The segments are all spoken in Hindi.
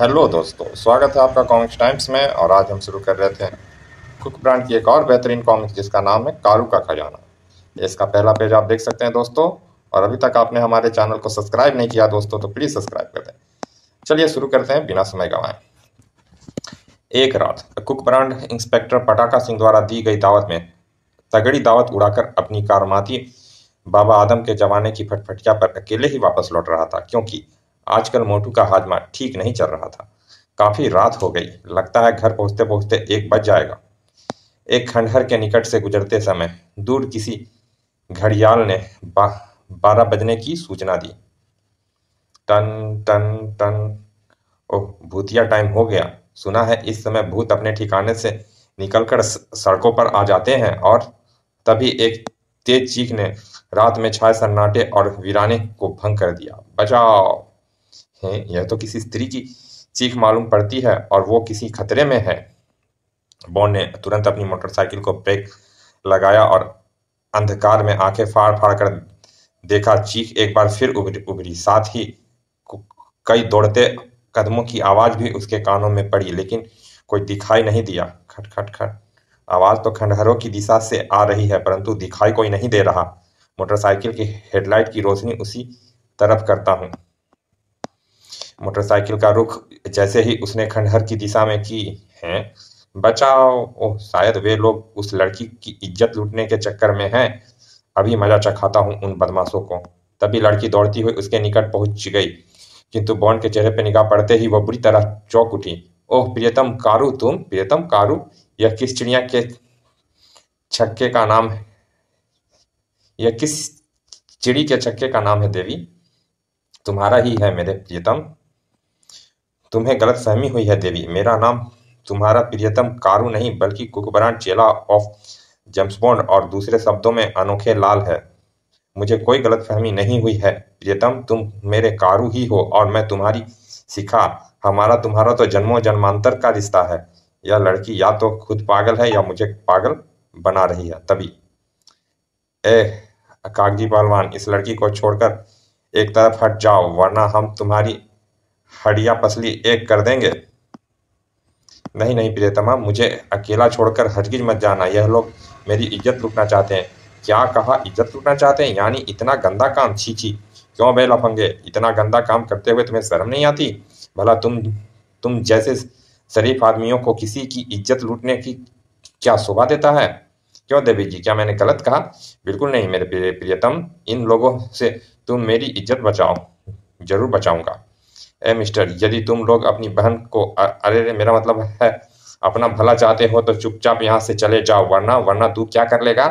हेलो दोस्तों स्वागत है आपका कॉमिक्स टाइम्स में और आज हम शुरू कर रहे थे कुक ब्रांड की एक और बेहतरीन कॉमिक्स जिसका नाम है कारू का खजाना इसका पहला पेज आप देख सकते हैं दोस्तों और अभी तक आपने हमारे चैनल को सब्सक्राइब नहीं किया दोस्तों तो प्लीज़ सब्सक्राइब कर दें चलिए शुरू करते हैं बिना समय गंवाए एक रात कुक ब्रांड इंस्पेक्टर पटाखा सिंह द्वारा दी गई दावत में तगड़ी दावत उड़ाकर अपनी कारमाती बाबा आदम के जमाने की फटफटिया पर अकेले ही वापस लौट रहा था क्योंकि आजकल मोटू का हाजमा ठीक नहीं चल रहा था काफी रात हो गई लगता है घर पहुंचते पहुंचते एक बज जाएगा एक खंडहर के निकट से गुजरते समय दूर किसी घड़ियाल ने बारह बजने की सूचना दी टन टन टन ओह भूतिया टाइम हो गया सुना है इस समय भूत अपने ठिकाने से निकलकर सड़कों पर आ जाते हैं और तभी एक तेज चीख ने रात में छाए सन्नाटे और वीराने को भंग कर दिया बचाओ हैं यह तो किसी स्त्री की चीख मालूम पड़ती है और वो किसी खतरे में है बॉन ने तुरंत अपनी मोटरसाइकिल को ब्रेक लगाया और अंधकार में आंखें फाड़ फाड़ कर देखा चीख एक बार फिर उभरी उभरी साथ ही कई दौड़ते कदमों की आवाज भी उसके कानों में पड़ी लेकिन कोई दिखाई नहीं दिया खट खट खट आवाज तो खंडहरों की दिशा से आ रही है परंतु दिखाई कोई नहीं दे रहा मोटरसाइकिल की हेडलाइट की रोशनी उसी तरफ करता हूँ मोटरसाइकिल का रुख जैसे ही उसने खंडहर की दिशा में की है बचाओ ओह शायद वे लोग उस लड़की की इज्जत लूटने के चक्कर में हैं अभी मजा चखाता हूं उन बदमाशों को तभी लड़की दौड़ती हुई उसके निकट पहुंच गई किंतु बॉन्ड के चेहरे पर निगाह पड़ते ही वह बुरी तरह चौक उठी ओह प्रियतम कारू तुम प्रियतम कारू यह किस चिड़िया के छक्के का नाम है यह किस चिड़ी के छक्के का नाम है देवी तुम्हारा ही है मेरे प्रियतम तुम्हें गलत फहमी हुई है देवी मेरा नाम तुम्हारा प्रियतम कारू नहीं बल्कि कुकबरान चेला ऑफ जम्सबॉन्ड और दूसरे शब्दों में अनोखे लाल है मुझे कोई गलत फहमी नहीं हुई है प्रियतम तुम मेरे कारू ही हो और मैं तुम्हारी सिखा हमारा तुम्हारा तो जन्मों जन्मांतर का रिश्ता है यह लड़की या तो खुद पागल है या मुझे पागल बना रही है तभी ए कागजी पहलवान इस लड़की को छोड़कर एक तरफ हट जाओ वरना हम तुम्हारी हडिया पसली एक कर देंगे नहीं नहीं प्रियतमा मुझे अकेला छोड़कर हजगिज मत जाना यह लोग मेरी इज्जत लुटना चाहते हैं क्या कहा इज्जत लुटना चाहते हैं यानी इतना गंदा काम छी छी क्यों बे लफंगे इतना गंदा काम करते हुए तुम्हें शर्म नहीं आती भला तुम तुम जैसे शरीफ आदमियों को किसी की इज्जत लूटने की क्या शोभा देता है क्यों देवी जी क्या मैंने गलत कहा बिल्कुल नहीं मेरे प्रियतम इन लोगों से तुम मेरी इज्जत बचाओ जरूर बचाऊंगा ए मिस्टर यदि तुम लोग अपनी बहन को अरे रे मेरा मतलब है अपना भला चाहते हो तो चुपचाप यहाँ से चले जाओ वरना वरना तू क्या कर लेगा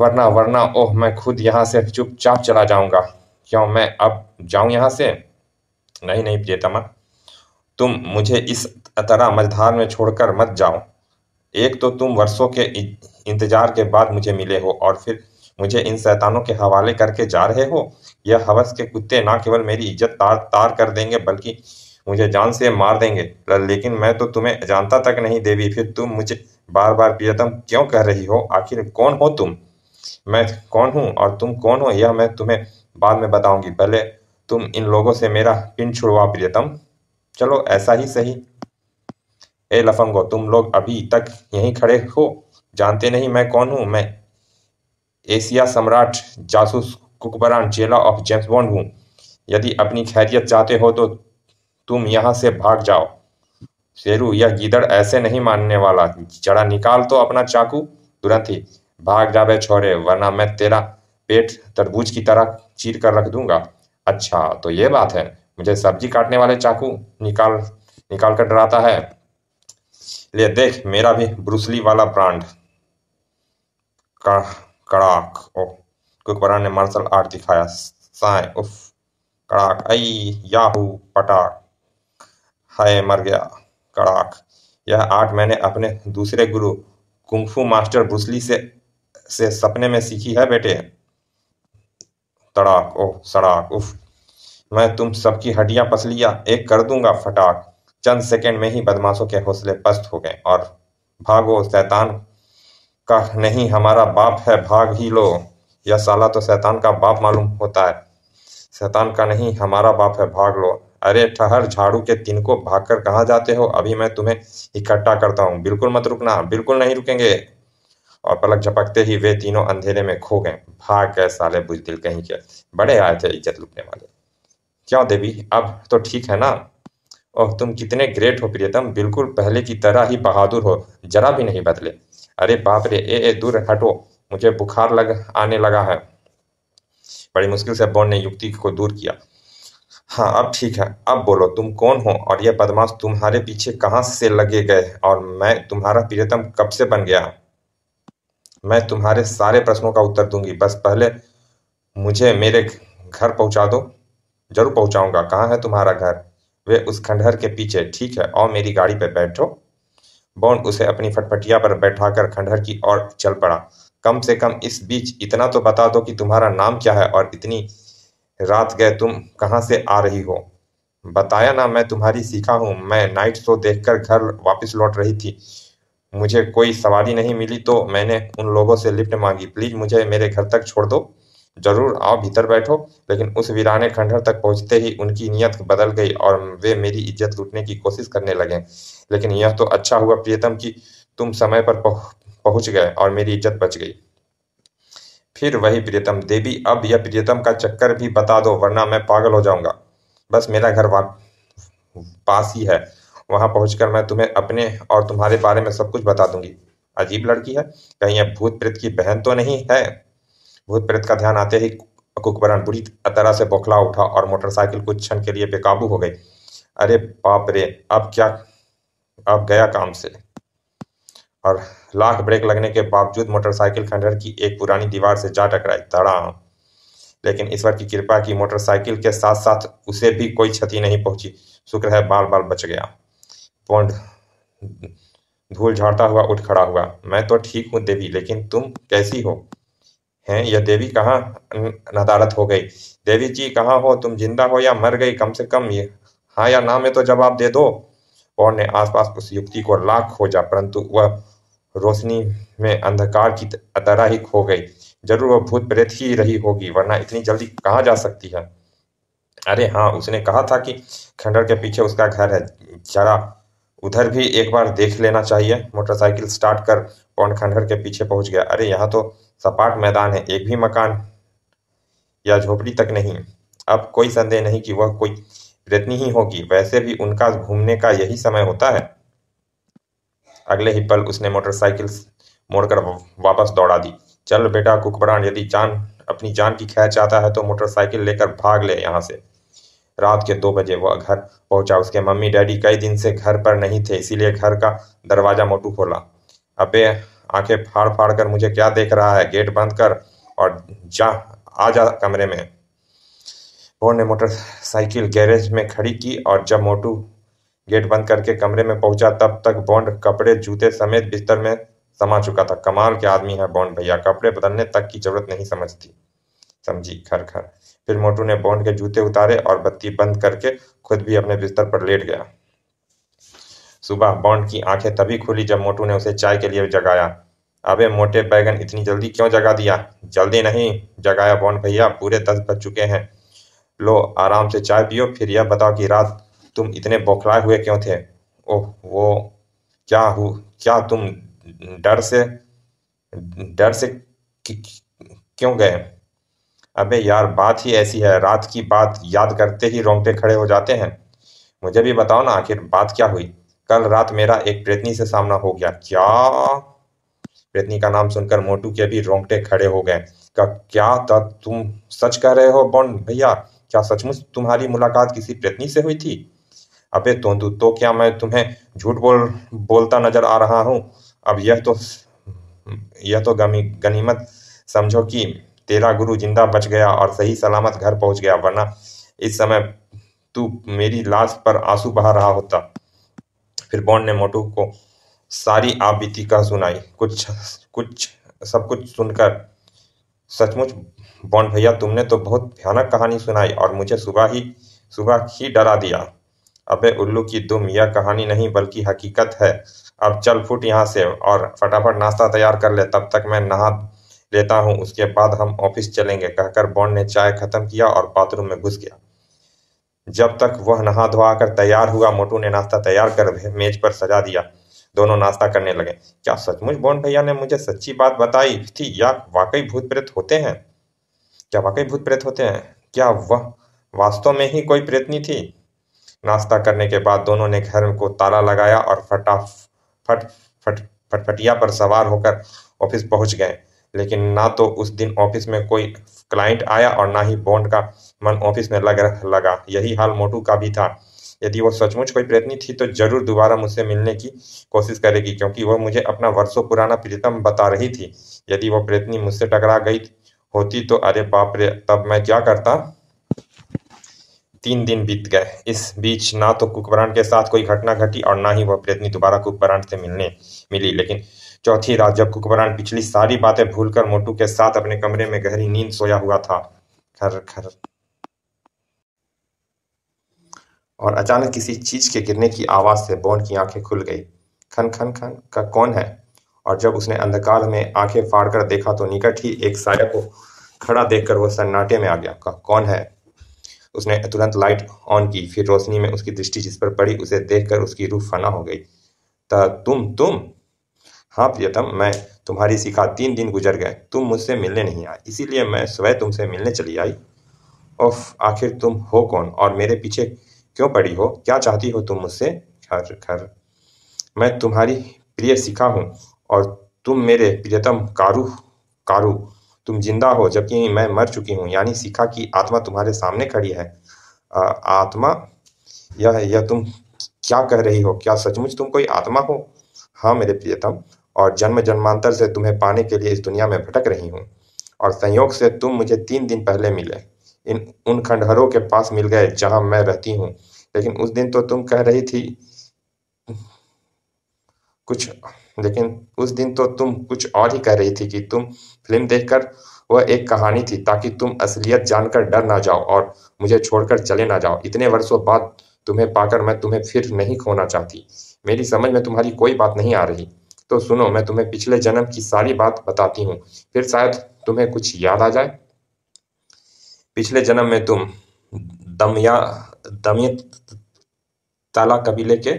वरना वरना ओह मैं खुद यहाँ से चुपचाप चला जाऊंगा क्यों मैं अब जाऊं यहाँ से नहीं नहीं प्रियतमा तुम मुझे इस तरह मझधार में छोड़कर मत जाओ एक तो तुम वर्षों के इंतजार के बाद मुझे मिले हो और फिर मुझे इन शैतानों के हवाले करके जा रहे हो यह हवस के कुत्ते ना केवल मेरी इज्जत तार तार कर देंगे बल्कि मुझे जान से मार देंगे लेकिन मैं तो तुम्हें जानता तक नहीं देवी फिर तुम मुझे बार बार प्रियतम क्यों कह रही हो आखिर कौन हो तुम मैं कौन हूँ और तुम कौन हो यह मैं तुम्हें बाद में बताऊंगी पहले तुम इन लोगों से मेरा पिन छुड़वा प्रियतम चलो ऐसा ही सही ए लफंगो तुम लोग अभी तक यहीं खड़े हो जानते नहीं मैं कौन हूँ मैं एशिया सम्राट जासूस कुकबरान चेला ऑफ जेम्स बॉन्ड हूँ यदि अपनी खैरियत चाहते हो तो तुम यहाँ से भाग जाओ शेरू यह गिदड़ ऐसे नहीं मानने वाला जरा निकाल तो अपना चाकू तुरंत ही भाग जावे छोरे वरना मैं तेरा पेट तरबूज की तरह चीर कर रख दूंगा अच्छा तो ये बात है मुझे सब्जी काटने वाले चाकू निकाल निकाल कर डराता है ले देख मेरा भी ब्रूसली वाला ब्रांड का कड़ाक ओ क्विक बरान ने मार्शल आर्ट दिखाया साय उफ कड़ाक आई याहू पटाक हाय मर गया कड़ाक यह आर्ट मैंने अपने दूसरे गुरु कुंफू मास्टर ब्रुसली से से सपने में सीखी है बेटे तड़ाक ओ सड़ाक उफ मैं तुम सबकी हड्डियां पसलिया एक कर दूंगा फटाक चंद सेकंड में ही बदमाशों के हौसले पस्त हो गए और भागो शैतान का नहीं हमारा बाप है भाग ही लो यह साला तो शैतान का बाप मालूम होता है शैतान का नहीं हमारा बाप है भाग लो अरे ठहर झाड़ू के तिनको कर कहाँ जाते हो अभी मैं तुम्हें इकट्ठा करता हूँ बिल्कुल मत रुकना बिल्कुल नहीं रुकेंगे और पलक झपकते ही वे तीनों अंधेरे में खो गए भाग गए साले बुजदिल कहीं के बड़े आए थे इज्जत लुटने वाले क्यों देवी अब तो ठीक है ना ओह तुम कितने ग्रेट हो प्रियतम बिल्कुल पहले की तरह ही बहादुर हो जरा भी नहीं बदले अरे बाप रे ए ए दूर हटो मुझे बुखार लग आने लगा है बड़ी मुश्किल से बोन ने युक्ति को दूर किया हाँ अब ठीक है अब बोलो तुम कौन हो और यह बदमाश तुम्हारे पीछे कहाँ से लगे गए और मैं तुम्हारा प्रियतम कब से बन गया मैं तुम्हारे सारे प्रश्नों का उत्तर दूंगी बस पहले मुझे मेरे घर पहुंचा दो जरूर पहुंचाऊंगा कहाँ है तुम्हारा घर वे उस खंडहर के पीछे ठीक है और मेरी गाड़ी पर बैठो बॉन्ड उसे अपनी फटफटिया पर बैठाकर खंडहर की ओर चल पड़ा कम से कम इस बीच इतना तो बता दो कि तुम्हारा नाम क्या है और इतनी रात गए तुम कहाँ से आ रही हो बताया ना मैं तुम्हारी सीखा हूँ मैं नाइट शो देखकर घर वापस लौट रही थी मुझे कोई सवारी नहीं मिली तो मैंने उन लोगों से लिफ्ट मांगी प्लीज मुझे मेरे घर तक छोड़ दो जरूर आओ भीतर बैठो लेकिन उस वीराने खंडहर तक पहुंचते ही उनकी नीयत बदल गई और वे मेरी इज्जत लूटने की कोशिश करने लगे लेकिन यह तो अच्छा हुआ प्रियतम कि तुम समय पर पहुंच गए और मेरी इज्जत बच गई फिर वही प्रियतम देवी अब यह प्रियतम का चक्कर भी बता दो वरना मैं पागल हो जाऊंगा बस मेरा घर पास ही है वहां पहुंचकर मैं तुम्हें अपने और तुम्हारे बारे में सब कुछ बता दूंगी अजीब लड़की है कहीं यह भूत प्रेत की बहन तो नहीं है भूत प्रेत का ध्यान आते ही कुकबरन बुरी तरह से बौखला उठा और मोटरसाइकिल कुछ क्षण के लिए बेकाबू हो गई अरे बाप रे अब क्या अब गया काम से और लाख ब्रेक लगने के बावजूद मोटरसाइकिल खंडहर की एक पुरानी दीवार से जा टकराई धड़ाम लेकिन ईश्वर की कृपा की मोटरसाइकिल के साथ साथ उसे भी कोई क्षति नहीं पहुंची शुक्र है बाल बाल बच गया पौंड धूल झाड़ता हुआ उठ खड़ा हुआ मैं तो ठीक हूँ देवी लेकिन तुम कैसी हो हैं यह देवी कहाँ नदारत हो गई देवी जी कहाँ हो तुम जिंदा हो या मर गई कम से कम ये हाँ या ना में तो जवाब दे दो और ने आसपास उस युक्ति को लाख खोजा परंतु वह रोशनी में अंधकार की तरह ही खो गई जरूर वह भूत प्रेत ही रही होगी वरना इतनी जल्दी कहाँ जा सकती है अरे हाँ उसने कहा था कि खंडर के पीछे उसका घर है जरा उधर भी एक बार देख लेना चाहिए मोटरसाइकिल स्टार्ट कर पौन खंडर के पीछे पहुंच गया अरे यहाँ तो सपाट मैदान है एक भी मकान या झोपड़ी तक नहीं अब कोई संदेह नहीं कि वह कोई प्रेतनी ही होगी वैसे भी उनका घूमने का यही समय होता है अगले ही पल उसने मोटरसाइकिल मोड़कर वापस दौड़ा दी चल बेटा कुकबरान यदि जान अपनी जान की खैर चाहता है तो मोटरसाइकिल लेकर भाग ले यहाँ से रात के दो बजे वह घर पहुंचा उसके मम्मी डैडी कई दिन से घर पर नहीं थे इसीलिए घर का दरवाजा मोटू खोला अबे आंखें फाड़ फाड़ कर मुझे क्या देख रहा है गेट बंद कर और जा आ जा कमरे में भोर ने मोटरसाइकिल गैरेज में खड़ी की और जब मोटू गेट बंद करके कमरे में पहुंचा तब तक बॉन्ड कपड़े जूते समेत बिस्तर में समा चुका था कमाल के आदमी है बॉन्ड भैया कपड़े बदलने तक की जरूरत नहीं समझती समझी खर खर फिर मोटू ने बॉन्ड के जूते उतारे और बत्ती बंद करके खुद भी अपने बिस्तर पर लेट गया सुबह बॉन्ड की आंखें तभी खुली जब मोटू ने उसे चाय के लिए जगाया अबे मोटे बैगन इतनी जल्दी क्यों जगा दिया जल्दी नहीं जगाया बॉन भैया पूरे दस बज चुके हैं लो आराम से चाय पियो फिर यह बताओ कि रात तुम इतने बौखलाए हुए क्यों थे ओह वो क्या हु क्या तुम डर से डर से क्यों गए अबे यार बात ही ऐसी है रात की बात याद करते ही रोंगटे खड़े हो जाते हैं मुझे भी बताओ ना आखिर बात क्या हुई कल रात मेरा एक प्रेतनी से सामना हो गया क्या प्रेतनी का नाम सुनकर मोटू के भी रोंगटे खड़े हो गए का क्या था तुम सच कह रहे हो बॉन्ड भैया क्या सचमुच तुम्हारी मुलाकात किसी प्रेतनी से हुई थी अबे तोंदू तो, तो क्या मैं तुम्हें झूठ बोल बोलता नजर आ रहा हूँ अब यह तो यह तो गमी गनीमत समझो कि तेरा गुरु जिंदा बच गया और सही सलामत घर पहुंच गया वरना इस समय तू मेरी लाश पर आंसू बहा रहा होता फिर बॉन्ड ने मोटू को सारी आबीती का सुनाई कुछ कुछ सब कुछ सुनकर सचमुच बॉन्ड भैया तुमने तो बहुत भयानक कहानी सुनाई और मुझे सुबह ही सुबह ही डरा दिया अबे उल्लू की दुम यह कहानी नहीं बल्कि हकीकत है अब चल फुट यहाँ से और फटाफट नाश्ता तैयार कर ले तब तक मैं नहा लेता हूँ उसके बाद हम ऑफिस चलेंगे कहकर बॉन्ड ने चाय खत्म किया और बाथरूम में घुस गया जब तक वह नहा धोआ कर तैयार हुआ मोटू ने नाश्ता तैयार कर मेज पर सजा दिया दोनों नाश्ता करने लगे क्या सचमुच बोन भैया ने मुझे सच्ची बात बताई थी या वाकई भूत प्रेत होते हैं क्या वाकई भूत प्रेत होते हैं क्या वह वास्तव में ही कोई प्रेतनी थी नाश्ता करने के बाद दोनों ने घर को ताला लगाया और फटाफट फट फटफटिया पर सवार होकर ऑफिस पहुंच गए लेकिन ना तो उस दिन ऑफिस में कोई क्लाइंट आया और ना ही बॉन्ड का मन ऑफिस में लग लगा यही हाल मोटू का भी था यदि वो सचमुच कोई प्रयत्नी थी तो जरूर दोबारा मुझसे मिलने की कोशिश करेगी क्योंकि वह मुझे अपना वर्षों पुराना प्रीतम बता रही थी यदि वह प्रयत्नी मुझसे टकरा गई होती तो अरे बाप रे तब मैं क्या करता तीन दिन बीत गए इस बीच ना तो कुकबरान के साथ कोई घटना घटी और ना ही वह प्रयत्नी दोबारा कुकबरान से मिलने मिली लेकिन चौथी रात जब कुकबरान पिछली सारी बातें भूलकर मोटू के साथ अपने कमरे में गहरी नींद सोया हुआ था खर खर और अचानक किसी चीज के गिरने की आवाज से बॉन्ड की आंखें खुल गई खन खन खन का कौन है और जब उसने अंधकार में आंखें फाड़कर देखा तो निकट ही एक साया को खड़ा देखकर वह सन्नाटे में आ गया का कौन है उसने तुरंत लाइट ऑन की फिर रोशनी में उसकी दृष्टि जिस पर पड़ी उसे देखकर उसकी रूह फना हो गई ता तुम तुम हाँ प्रियतम मैं तुम्हारी सिखा तीन दिन गुजर गए तुम मुझसे मिलने नहीं आए इसीलिए मैं स्वयं तुमसे मिलने चली आई ओफ आखिर तुम हो कौन और मेरे पीछे क्यों पड़ी हो क्या चाहती हो तुम मुझसे खर खर मैं तुम्हारी प्रिय सिखा हूँ और तुम मेरे प्रियतम कारू कारू तुम जिंदा हो जबकि मैं मर चुकी हूँ यानी सिखा की आत्मा तुम्हारे सामने खड़ी है आ, आत्मा यह यह तुम क्या कह रही हो क्या सचमुच तुम कोई आत्मा हो हाँ मेरे प्रियतम और जन्म जन्मांतर से तुम्हें पाने के लिए इस दुनिया में भटक रही हूँ और संयोग से तुम मुझे तीन दिन पहले मिले इन उन खंडहरों के पास मिल गए जहां मैं रहती हूँ लेकिन उस दिन तो तुम कह रही थी कुछ लेकिन उस दिन तो तुम कुछ और ही कह रही थी कि तुम फिल्म देखकर वह एक कहानी थी ताकि तुम असलियत जानकर डर ना जाओ और मुझे छोड़कर चले ना जाओ इतने वर्षों बाद तुम्हें पाकर मैं तुम्हें फिर नहीं खोना चाहती मेरी समझ में तुम्हारी कोई बात नहीं आ रही तो सुनो मैं तुम्हें पिछले जन्म की सारी बात बताती हूँ फिर शायद तुम्हें कुछ याद आ जाए पिछले जन्म में तुम दमया ताला कबीले के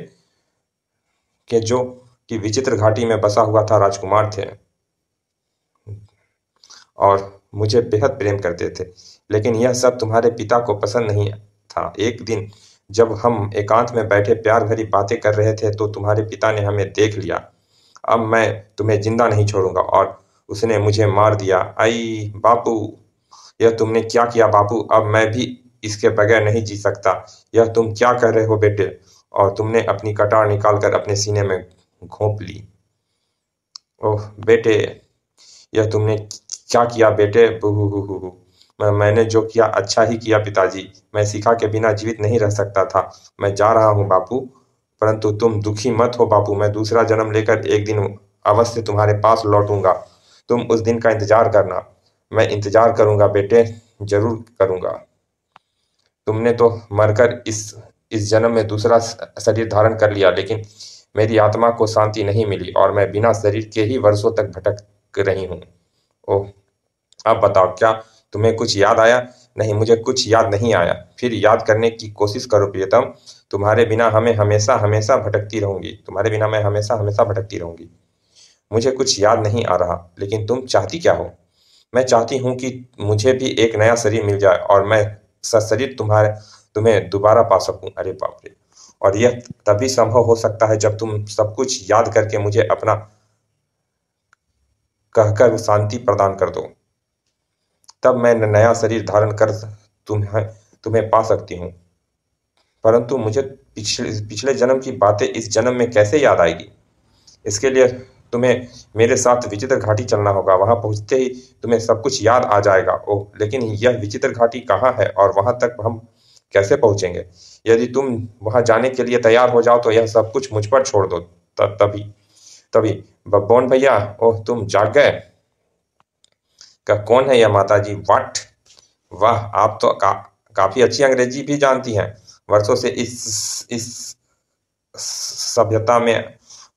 के जो कि विचित्र घाटी में बसा हुआ था राजकुमार थे और मुझे बेहद प्रेम करते थे लेकिन यह सब तुम्हारे पिता को पसंद नहीं था एक दिन जब हम एकांत में बैठे प्यार भरी बातें कर रहे थे तो तुम्हारे पिता ने हमें देख लिया अब मैं तुम्हें जिंदा नहीं छोड़ूंगा और उसने मुझे मार दिया आई बापू यह तुमने क्या किया बाबू अब मैं भी इसके बगैर नहीं जी सकता यह तुम क्या कर रहे हो बेटे और तुमने अपनी कटार निकालकर अपने सीने में घोंप ली ओह बेटे यह तुमने क्या किया बेटे बुहू मैं मैंने जो किया अच्छा ही किया पिताजी मैं सिखा के बिना जीवित नहीं रह सकता था मैं जा रहा हूँ बापू परंतु तुम दुखी मत हो बापू मैं दूसरा जन्म लेकर एक दिन अवश्य तुम्हारे पास लौटूंगा तुम उस दिन का इंतजार करना मैं इंतज़ार करूंगा बेटे ज़रूर करूँगा तुमने तो मरकर इस इस जन्म में दूसरा शरीर धारण कर लिया लेकिन मेरी आत्मा को शांति नहीं मिली और मैं बिना शरीर के ही वर्षों तक भटक रही हूँ ओह अब बताओ क्या तुम्हें कुछ याद आया नहीं मुझे कुछ याद नहीं आया फिर याद करने की कोशिश करो प्रियतम तुम्हारे बिना हमें हमेशा हमेशा भटकती रहूंगी तुम्हारे बिना मैं हमेशा हमेशा भटकती रहूंगी मुझे कुछ याद नहीं आ रहा लेकिन तुम चाहती क्या हो मैं चाहती हूँ कि मुझे भी एक नया शरीर मिल जाए और मैं सशरीर तुम्हारे तुम्हें दोबारा पा सकूँ अरे बाप रे और यह तभी संभव हो सकता है जब तुम सब कुछ याद करके मुझे अपना कहकर शांति प्रदान कर दो तब मैं नया शरीर धारण कर तुम्हें तुम्हें पा सकती हूँ परंतु मुझे पिछले पिछले जन्म की बातें इस जन्म में कैसे याद आएगी इसके लिए तुम्हें मेरे साथ विचित्र घाटी चलना होगा वहां पहुंचते ही तुम्हें सब कुछ याद आ जाएगा ओह लेकिन यह विचित्र घाटी कहाँ है और वहां तक हम कैसे पहुंचेंगे यदि तुम वहां जाने के लिए तैयार हो जाओ तो यह सब कुछ मुझ पर छोड़ दो तभी तभी बब्बोन भैया ओह तुम जाग गए का कौन है यह माता जी वाट वाह आप तो का, काफी अच्छी अंग्रेजी भी जानती हैं वर्षों से इस इस सभ्यता में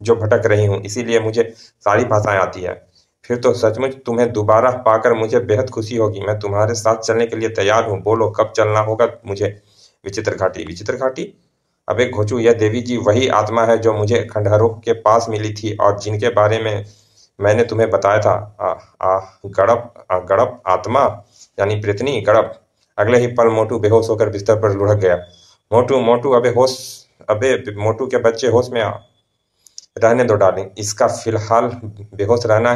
जो भटक रही हूँ इसीलिए मुझे सारी भाषाएं आती है फिर तो सचमुच तुम्हें दोबारा पाकर मुझे बेहद खुशी होगी मैं तुम्हारे साथ चलने के लिए तैयार हूँ बोलो कब चलना होगा मुझे विचित्र घाटी विचित्र घाटी अब एक घोचू यह देवी जी वही आत्मा है जो मुझे खंडहरों के पास मिली थी और जिनके बारे में मैंने तुम्हें बताया था आ, आ, गड़प आ, गड़प आत्मा यानी प्रतनी गड़प अगले ही पल मोटू बेहोश होकर बिस्तर पर लुढ़क गया मोटू मोटू अबे होश अबे मोटू के बच्चे होश में आ रहने दो डालें इसका फिलहाल बेहोश रहना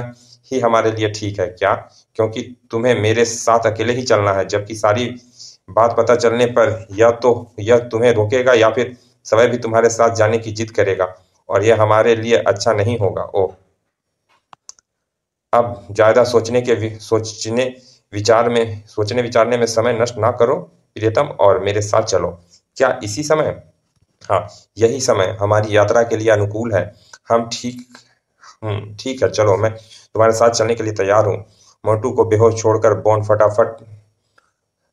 ही हमारे लिए ठीक है क्या क्योंकि तुम्हें मेरे साथ अकेले ही चलना है जबकि सारी बात पता चलने पर या तो यह तुम्हें रोकेगा या फिर समय भी तुम्हारे साथ जाने की जिद करेगा और यह हमारे लिए अच्छा नहीं होगा ओ अब ज़्यादा सोचने के सोचने विचार में सोचने विचारने में समय नष्ट ना करो प्रियतम और मेरे साथ चलो क्या इसी समय हाँ यही समय हमारी यात्रा के लिए अनुकूल है हम ठीक हम्म ठीक है चलो मैं तुम्हारे साथ चलने के लिए तैयार हूँ मोटू को बेहोश छोड़कर बोन फटाफट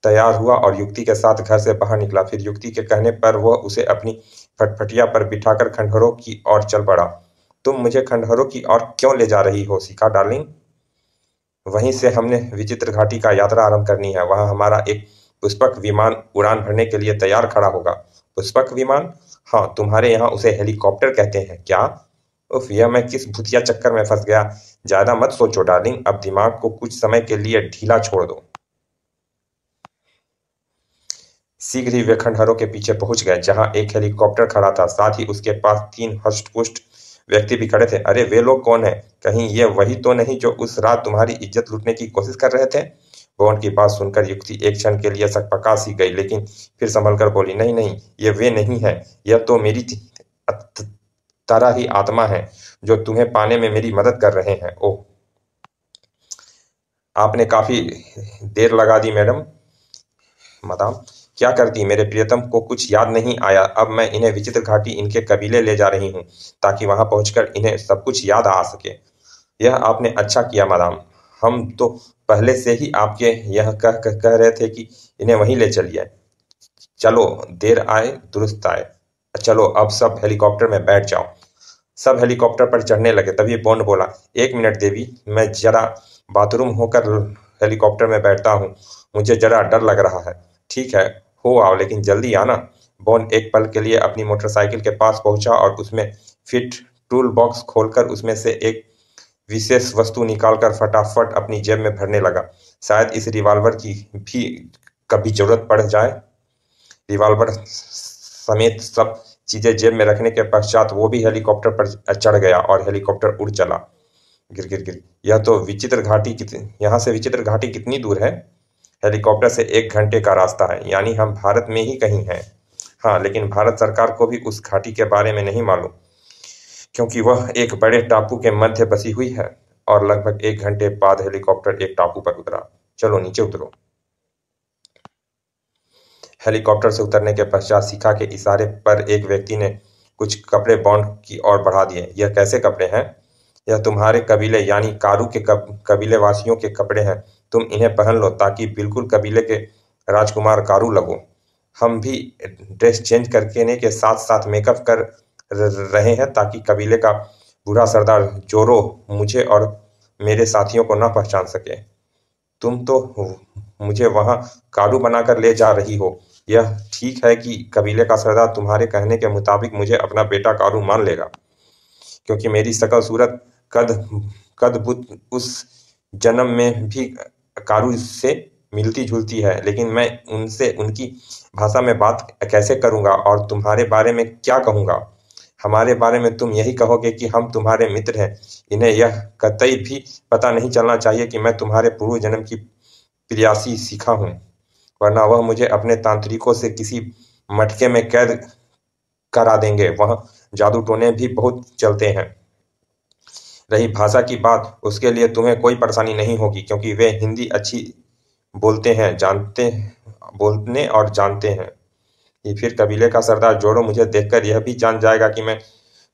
तैयार हुआ और युक्ति के साथ घर से बाहर निकला फिर युक्ति के कहने पर वह उसे अपनी फटफटिया पर बिठाकर खंडहरों की ओर चल पड़ा तुम मुझे खंडहरों की ओर क्यों ले जा रही हो सीखा डार्लिंग वहीं से हमने विचित्र घाटी का यात्रा आरंभ करनी है वहां हमारा एक पुष्पक विमान उड़ान भरने के लिए तैयार खड़ा होगा पुष्पक विमान हाँ तुम्हारे यहाँ उसे हेलीकॉप्टर कहते हैं क्या उफ यह मैं किस भूतिया चक्कर में फंस गया ज्यादा मत सोचो डार्लिंग अब दिमाग को कुछ समय के लिए ढीला छोड़ दो शीघ्र ही वे खंडहरों के पीछे पहुंच गए जहां एक हेलीकॉप्टर खड़ा था साथ ही उसके पास तीन हष्टपुष्ट व्यक्ति भी खड़े थे अरे वे लोग कौन है कहीं ये वही तो नहीं जो उस रात तुम्हारी इज्जत लूटने की कोशिश कर रहे थे वो उनकी बात सुनकर युक्ति एक क्षण के लिए सकपका सी गई लेकिन फिर संभल बोली नहीं नहीं ये वे नहीं है यह तो मेरी तारा ही आत्मा है जो तुम्हें पाने में मेरी मदद कर रहे हैं ओ आपने काफी देर लगा दी मैडम मदाम क्या करती मेरे प्रियतम को कुछ याद नहीं आया अब मैं इन्हें विचित्र घाटी इनके कबीले ले जा रही हूँ ताकि वहां पहुंचकर इन्हें सब कुछ याद आ सके यह आपने अच्छा किया मदाम हम तो पहले से ही आपके यह कह कह, कह रहे थे कि इन्हें वहीं ले चलिए चलो देर आए दुरुस्त आए चलो अब सब हेलीकॉप्टर में बैठ जाओ सब हेलीकॉप्टर पर चढ़ने लगे तभी बॉन्ड बोला एक मिनट देवी मैं जरा बाथरूम होकर हेलीकॉप्टर में बैठता हूँ मुझे जरा डर लग रहा है ठीक है हो आओ लेकिन जल्दी आना बॉन्ड एक पल के लिए अपनी मोटरसाइकिल के पास पहुंचा और उसमें फिट टूल बॉक्स खोलकर उसमें से एक विशेष वस्तु निकालकर फटाफट अपनी जेब में भरने लगा शायद इस रिवाल्वर की भी कभी जरूरत पड़ जाए रिवाल्वर समेत सब चीजें जेब में रखने के पश्चात वो भी हेलीकॉप्टर पर चढ़ गया और हेलीकॉप्टर उड़ चला गिर गिर गिर यह तो विचित्र घाटी कितनी यहाँ से विचित्र घाटी कितनी दूर है हेलीकॉप्टर से एक घंटे का रास्ता है यानी हम भारत में ही कहीं हैं हाँ लेकिन भारत सरकार को भी उस घाटी के बारे में नहीं मालूम क्योंकि वह एक बड़े टापू के मध्य बसी हुई है और लगभग एक घंटे बाद हेलीकॉप्टर एक टापू पर उतरा चलो नीचे उतरो हेलीकॉप्टर से उतरने के पश्चात सिखा के इशारे पर एक व्यक्ति ने कुछ कपड़े बॉन्ड की ओर बढ़ा दिए यह कैसे कपड़े हैं यह तुम्हारे कबीले यानी कारू के कब, कबीले वासियों के कपड़े हैं तुम इन्हें पहन लो ताकि बिल्कुल कबीले के राजकुमार कारू लगो हम भी ड्रेस चेंज करके के साथ साथ मेकअप कर रहे हैं ताकि कबीले का बूढ़ा सरदार जोरो मुझे और मेरे साथियों को ना पहचान सके तुम तो मुझे वहाँ कारू बनाकर ले जा रही हो यह ठीक है कि कबीले का सरदार तुम्हारे कहने के मुताबिक मुझे अपना बेटा कारू मान लेगा क्योंकि मेरी शकल सूरत कद कद बुत उस जन्म में भी कारू से मिलती जुलती है लेकिन मैं उनसे उनकी भाषा में बात कैसे करूंगा और तुम्हारे बारे में क्या कहूंगा हमारे बारे में तुम यही कहोगे कि हम तुम्हारे मित्र हैं इन्हें यह कतई भी पता नहीं चलना चाहिए कि मैं तुम्हारे पूर्व जन्म की प्रयासी सीखा हूँ वरना वह मुझे अपने तांत्रिकों से किसी मटके में कैद करा देंगे वह जादू टोने भी बहुत चलते हैं रही भाषा की बात उसके लिए तुम्हें कोई परेशानी नहीं होगी क्योंकि वे हिंदी अच्छी बोलते हैं जानते बोलने और जानते हैं ये फिर कबीले का सरदार जोड़ो मुझे देखकर यह भी जान जाएगा कि मैं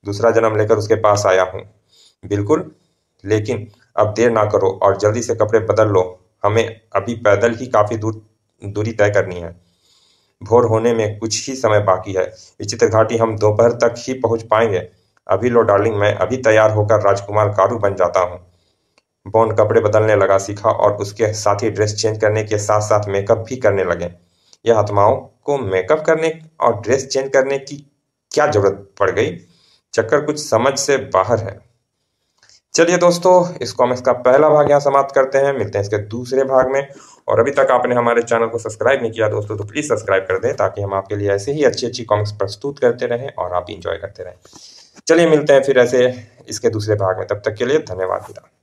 दूसरा जन्म लेकर उसके पास आया हूँ बिल्कुल लेकिन अब देर ना करो और जल्दी से कपड़े बदल लो हमें अभी पैदल ही काफ़ी दूर दूरी तय करनी है भोर होने में कुछ ही समय बाकी है विचित्र घाटी हम दोपहर तक ही पहुंच पाएंगे अभी लो डार्लिंग मैं अभी तैयार होकर राजकुमार कारू बन जाता हूँ बॉन्ड कपड़े बदलने लगा सीखा और उसके साथ ही ड्रेस चेंज करने के साथ साथ मेकअप भी करने लगे यह आत्माओं को मेकअप करने और ड्रेस चेंज करने की क्या जरूरत पड़ गई चक्कर कुछ समझ से बाहर है चलिए दोस्तों इस हम का पहला भाग यहाँ समाप्त करते हैं मिलते हैं इसके दूसरे भाग में और अभी तक आपने हमारे चैनल को सब्सक्राइब नहीं किया दोस्तों तो प्लीज़ सब्सक्राइब कर दें ताकि हम आपके लिए ऐसे ही अच्छी अच्छी कॉमिक्स प्रस्तुत करते रहें और आप इंजॉय करते रहें चलिए मिलते हैं फिर ऐसे इसके दूसरे भाग में तब तक के लिए धन्यवाद